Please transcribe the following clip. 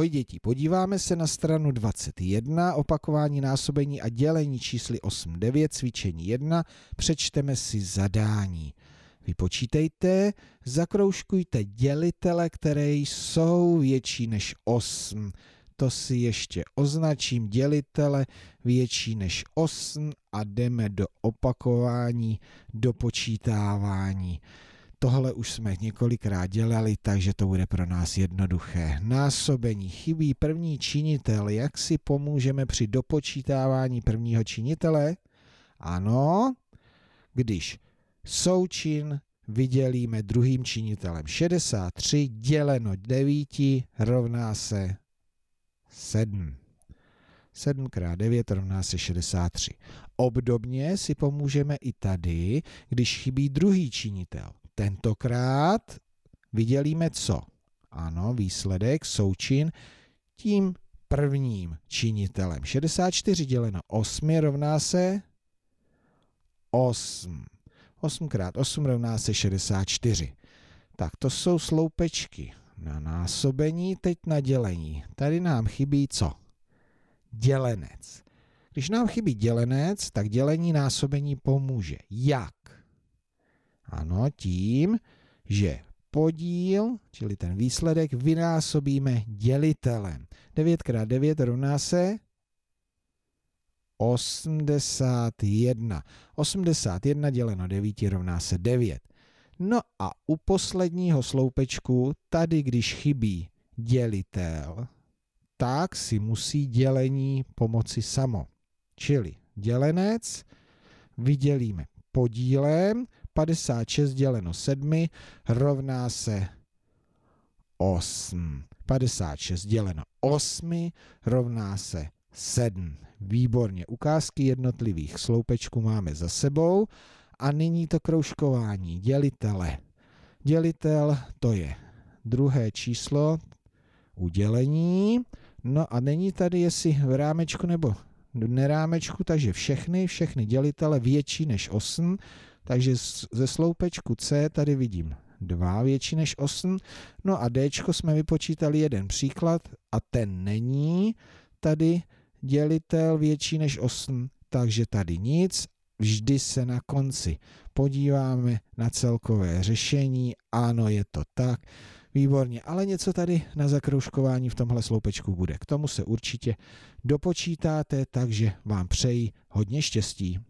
Ahoj děti, podíváme se na stranu 21, opakování násobení a dělení čísly 8, 9, cvičení 1, přečteme si zadání. Vypočítejte, zakroužkujte dělitele, které jsou větší než 8. To si ještě označím dělitele větší než 8 a jdeme do opakování, do počítávání. Tohle už jsme několikrát dělali, takže to bude pro nás jednoduché. Násobení chybí první činitel. Jak si pomůžeme při dopočítávání prvního činitele? Ano, když součin vydělíme druhým činitelem. 63 děleno 9 rovná se 7. 7 x 9 rovná se 63. Obdobně si pomůžeme i tady, když chybí druhý činitel. Tentokrát vydělíme co? Ano, výsledek, součin, tím prvním činitelem. 64 děleno 8 rovná se 8. 8 krát 8 rovná se 64. Tak to jsou sloupečky na násobení, teď na dělení. Tady nám chybí co? Dělenec. Když nám chybí dělenec, tak dělení násobení pomůže. Jak? Ano, tím, že podíl, čili ten výsledek, vynásobíme dělitelem. 9 x 9 rovná se 81. 81 děleno 9 rovná se 9. No a u posledního sloupečku, tady když chybí dělitel, tak si musí dělení pomoci samo. Čili dělenec vydělíme podílem, 56 děleno 7 rovná se 8. 56 děleno 8 rovná se 7. Výborně, ukázky jednotlivých sloupečků máme za sebou a nyní to kroužkování dělitele. Dělitel to je druhé číslo udělení. No a není tady, jestli v rámečku nebo nerámečku, takže všechny, všechny dělitele větší než 8 takže ze sloupečku C tady vidím 2 větší než 8. No a D jsme vypočítali jeden příklad a ten není tady dělitel větší než 8, takže tady nic. Vždy se na konci podíváme na celkové řešení. Ano, je to tak. Výborně, ale něco tady na zakroužkování v tomhle sloupečku bude. K tomu se určitě dopočítáte, takže vám přeji hodně štěstí.